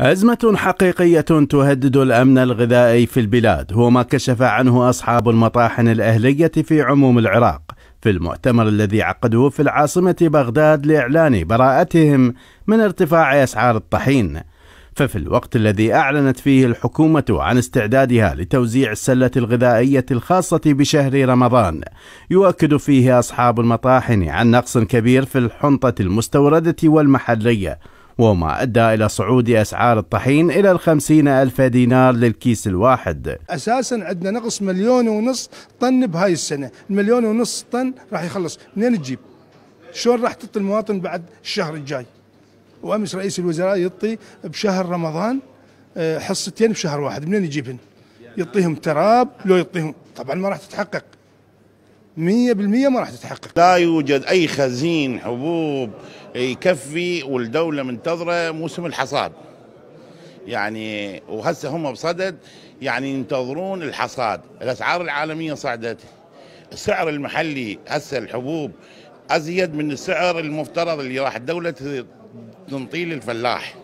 أزمة حقيقية تهدد الأمن الغذائي في البلاد هو ما كشف عنه أصحاب المطاحن الأهلية في عموم العراق في المؤتمر الذي عقدوه في العاصمة بغداد لإعلان براءتهم من ارتفاع أسعار الطحين ففي الوقت الذي أعلنت فيه الحكومة عن استعدادها لتوزيع السلة الغذائية الخاصة بشهر رمضان يؤكد فيه أصحاب المطاحن عن نقص كبير في الحنطة المستوردة والمحلية وما أدى إلى صعود أسعار الطحين إلى الخمسين ألف دينار للكيس الواحد أساسا عندنا نقص مليون ونص طن بهاي السنة المليون ونص طن راح يخلص منين نجيب شلون راح تطي المواطن بعد الشهر الجاي وأمس رئيس الوزراء يطي بشهر رمضان آه، حصتين بشهر واحد منين يجيبهن يعطيهم تراب لو يعطيهم طبعا ما راح تتحقق مية بالمية ما راح تتحقق لا يوجد أي خزين حبوب يكفي والدولة منتظرة موسم الحصاد يعني وهسه هم بصدد يعني ينتظرون الحصاد الأسعار العالمية صعدت السعر المحلي هسه الحبوب أزيد من السعر المفترض اللي راح الدولة تنطيه للفلاح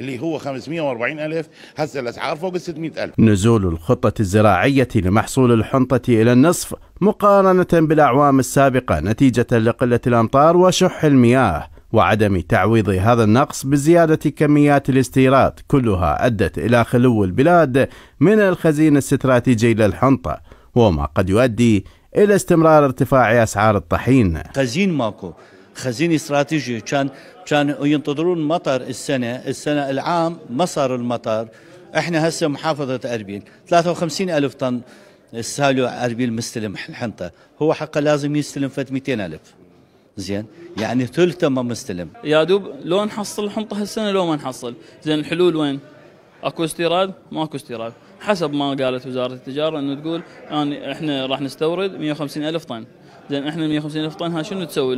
اللي هو 540 ألف هسه الأسعار فوق ال 600 ألف نزول الخطة الزراعية لمحصول الحنطة إلى النصف مقارنة بالأعوام السابقة نتيجة لقلة الأمطار وشح المياه وعدم تعويض هذا النقص بزيادة كميات الاستيراد كلها أدت إلى خلو البلاد من الخزينة الاستراتيجي للحنطة وما قد يؤدي إلى استمرار ارتفاع أسعار الطحين خزين ماكو خزينه استراتيجيه كان كان ينتظرون مطر السنه السنه العام ما صار المطر احنا هسه محافظه اربيل 53 الف طن السالو اربيل مستلم الحنطه هو حقه لازم يستلم فت 200 الف زين يعني ثلثه ما مستلم يا دوب لو نحصل الحنطه هالسنه لو ما نحصل زين الحلول وين اكو استيراد ماكو استيراد حسب ما قالت وزاره التجاره انه تقول أنا احنا راح نستورد 150 الف طن زين احنا 150 الف طن ها شنو تسوي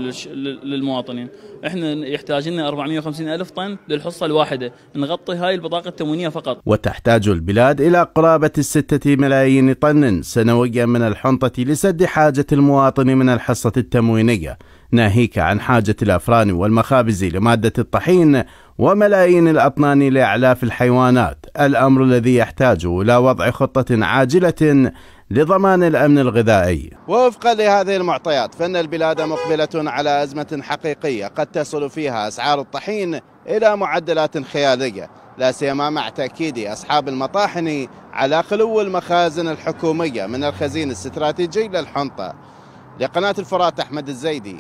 للمواطنين؟ احنا يحتاج لنا 450 الف طن للحصه الواحده، نغطي هاي البطاقه التموينيه فقط. وتحتاج البلاد الى قرابه الستة ملايين طن سنويا من الحنطه لسد حاجه المواطن من الحصه التموينيه، ناهيك عن حاجه الافران والمخابز لماده الطحين وملايين الأطنان لأعلاف الحيوانات الأمر الذي يحتاج إلى وضع خطة عاجلة لضمان الأمن الغذائي وفقا لهذه المعطيات فإن البلاد مقبلة على أزمة حقيقية قد تصل فيها أسعار الطحين إلى معدلات خيالية لا سيما مع تأكيد أصحاب المطاحن على خلو المخازن الحكومية من الخزين الاستراتيجي للحنطة لقناة الفرات أحمد الزيدي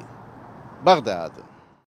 بغداد